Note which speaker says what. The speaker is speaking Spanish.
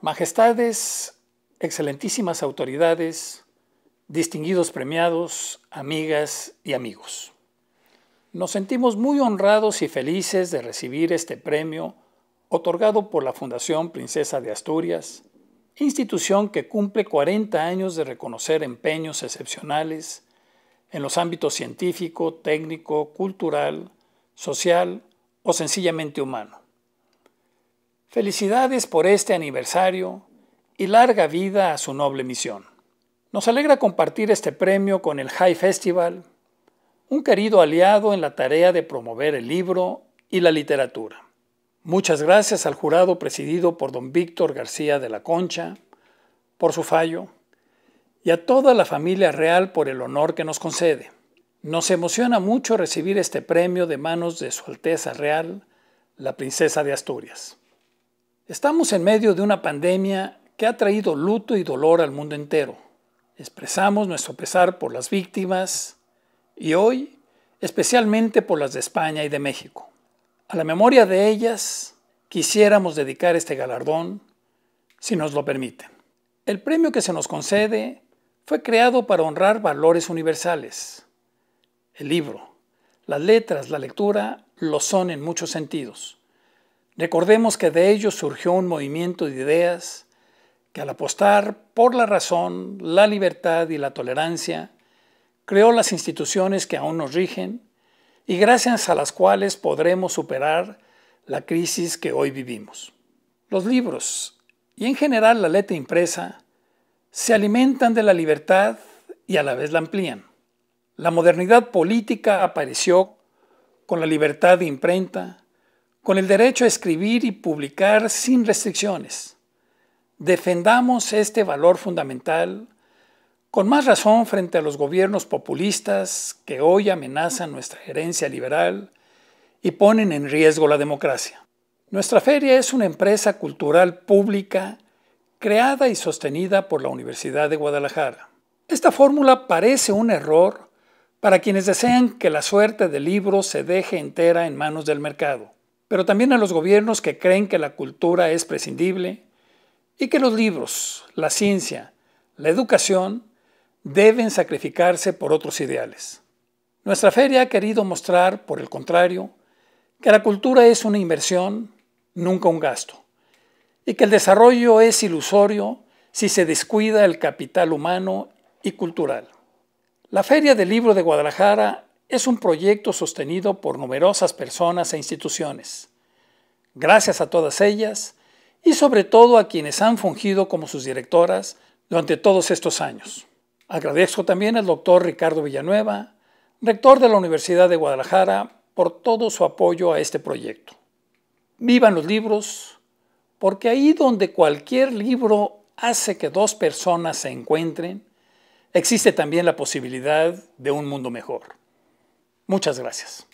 Speaker 1: Majestades, excelentísimas autoridades, distinguidos premiados, amigas y amigos. Nos sentimos muy honrados y felices de recibir este premio otorgado por la Fundación Princesa de Asturias, institución que cumple 40 años de reconocer empeños excepcionales en los ámbitos científico, técnico, cultural, social o sencillamente humano. Felicidades por este aniversario y larga vida a su noble misión. Nos alegra compartir este premio con el High Festival, un querido aliado en la tarea de promover el libro y la literatura. Muchas gracias al jurado presidido por don Víctor García de la Concha por su fallo y a toda la familia real por el honor que nos concede. Nos emociona mucho recibir este premio de manos de Su Alteza Real, la Princesa de Asturias. Estamos en medio de una pandemia que ha traído luto y dolor al mundo entero. Expresamos nuestro pesar por las víctimas y hoy especialmente por las de España y de México. A la memoria de ellas quisiéramos dedicar este galardón, si nos lo permiten. El premio que se nos concede fue creado para honrar valores universales. El libro, las letras, la lectura lo son en muchos sentidos. Recordemos que de ellos surgió un movimiento de ideas que al apostar por la razón, la libertad y la tolerancia, creó las instituciones que aún nos rigen y gracias a las cuales podremos superar la crisis que hoy vivimos. Los libros y en general la letra impresa se alimentan de la libertad y a la vez la amplían. La modernidad política apareció con la libertad de imprenta, con el derecho a escribir y publicar sin restricciones. Defendamos este valor fundamental, con más razón frente a los gobiernos populistas que hoy amenazan nuestra herencia liberal y ponen en riesgo la democracia. Nuestra feria es una empresa cultural pública creada y sostenida por la Universidad de Guadalajara. Esta fórmula parece un error para quienes desean que la suerte del libro se deje entera en manos del mercado pero también a los gobiernos que creen que la cultura es prescindible y que los libros, la ciencia, la educación deben sacrificarse por otros ideales. Nuestra feria ha querido mostrar, por el contrario, que la cultura es una inversión, nunca un gasto, y que el desarrollo es ilusorio si se descuida el capital humano y cultural. La Feria del Libro de Guadalajara es un proyecto sostenido por numerosas personas e instituciones. Gracias a todas ellas y sobre todo a quienes han fungido como sus directoras durante todos estos años. Agradezco también al doctor Ricardo Villanueva, rector de la Universidad de Guadalajara, por todo su apoyo a este proyecto. Vivan los libros, porque ahí donde cualquier libro hace que dos personas se encuentren, existe también la posibilidad de un mundo mejor. Muchas gracias.